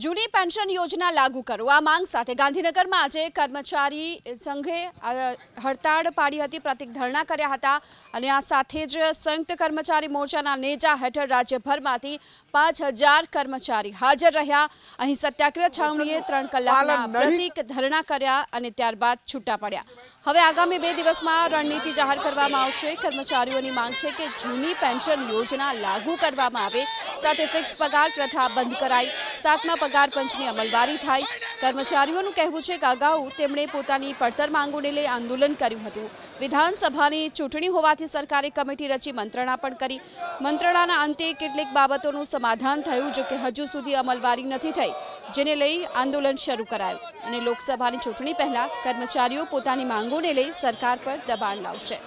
જૂની પેન્શન યોજના લાગુ કરો આ માંગ સાથે ગાંધીનગરમાં આજે કર્મચારી સંઘે હડતાળ પાડી હતી પ્રતિક ધરણા કર્યા હતા અને આ સાથે જ સંયુક્ત કર્મચારી મોરચાના નેજા હેઠળ રાજ્યભરમાંથી પાંચ કર્મચારી હાજર રહ્યા અહીં સત્યાગ્રહ છાવણીએ ત્રણ કલાકના પ્રતિક ધરણા કર્યા અને ત્યારબાદ છૂટા પડ્યા હવે આગામી બે દિવસમાં રણનીતિ જાહેર કરવામાં આવશે કર્મચારીઓની માંગ છે કે જૂની પેન્શન યોજના લાગુ કરવામાં આવે સાથે ફિક્સ પગાર પ્રથા બંધ કરાઈ સાતમા પગાર પંચની અમલવારી થાય કર્મચારીઓનું કહેવું છે કે અગાઉ તેમણે પોતાની પડતર માંગોને લઈ આંદોલન કર્યું હતું વિધાનસભાની ચૂંટણી હોવાથી સરકારે કમિટી રચી મંત્રણા પણ કરી મંત્રણાના અંતે કેટલીક બાબતોનું સમાધાન થયું જો કે હજુ સુધી અમલવારી નથી થઈ જેને લઈ આંદોલન શરૂ કરાયું અને લોકસભાની ચૂંટણી પહેલાં કર્મચારીઓ પોતાની માંગોને લઈ સરકાર પર દબાણ લાવશે